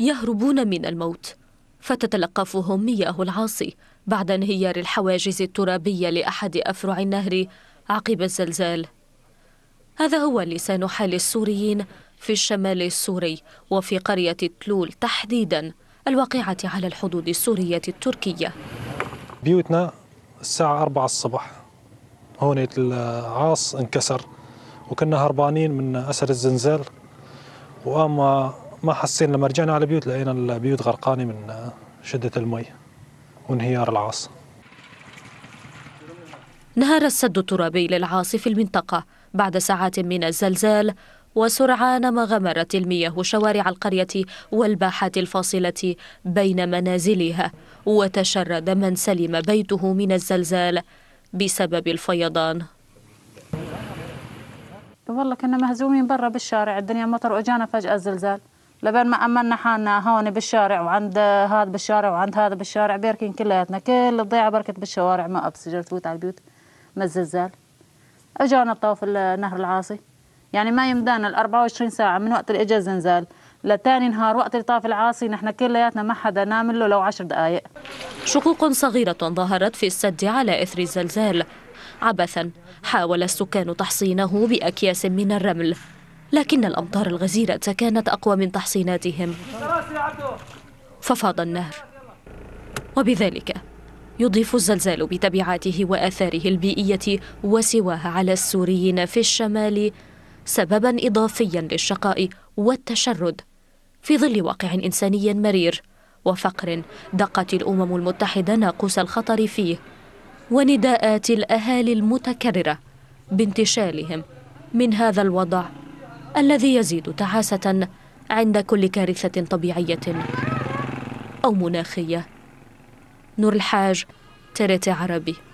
يهربون من الموت فتتلقفهم مياه العاصي بعد انهيار الحواجز الترابية لأحد أفرع النهر عقب الزلزال هذا هو لسان حال السوريين في الشمال السوري وفي قرية تلول تحديدا الواقعة على الحدود السورية التركية بيوتنا الساعة أربعة الصبح هون العاص انكسر وكنا هربانين من أسر الزلزال وأما ما حسينا لما رجعنا على البيوت لقينا البيوت غرقانة من شدة المي وانهيار العاص انهار السد الترابي للعاص في المنطقة بعد ساعات من الزلزال وسرعان ما غمرت المياه شوارع القرية والباحات الفاصلة بين منازلها وتشرد من سلم بيته من الزلزال بسبب الفيضان والله كنا مهزومين برا بالشارع الدنيا مطر واجانا فجأة الزلزال لبين ما أمنا حالنا هون بالشارع وعند هذا بالشارع وعند هذا بالشارع بيركين كلياتنا كل الضيعة بركت بالشوارع ما أبسجل تفوت على البيوت ما الزلزال أجانا الطوف النهر العاصي يعني ما يمدانا ال 24 ساعة من وقت اللي اجى الزلزال لتاني نهار وقت الطاف العاصي نحن كلياتنا ما حدا نام له لو عشر دقائق شقوق صغيرة ظهرت في السد على إثر الزلزال عبثا حاول السكان تحصينه بأكياس من الرمل لكن الأمطار الغزيرة كانت أقوى من تحصيناتهم ففاض النهر وبذلك يضيف الزلزال بتبعاته وآثاره البيئية وسواها على السوريين في الشمال سببا إضافيا للشقاء والتشرد في ظل واقع إنساني مرير وفقر دقت الأمم المتحدة ناقوس الخطر فيه ونداءات الأهالي المتكررة بانتشالهم من هذا الوضع الذي يزيد تعاسة عند كل كارثة طبيعية أو مناخية نور الحاج تريتي عربي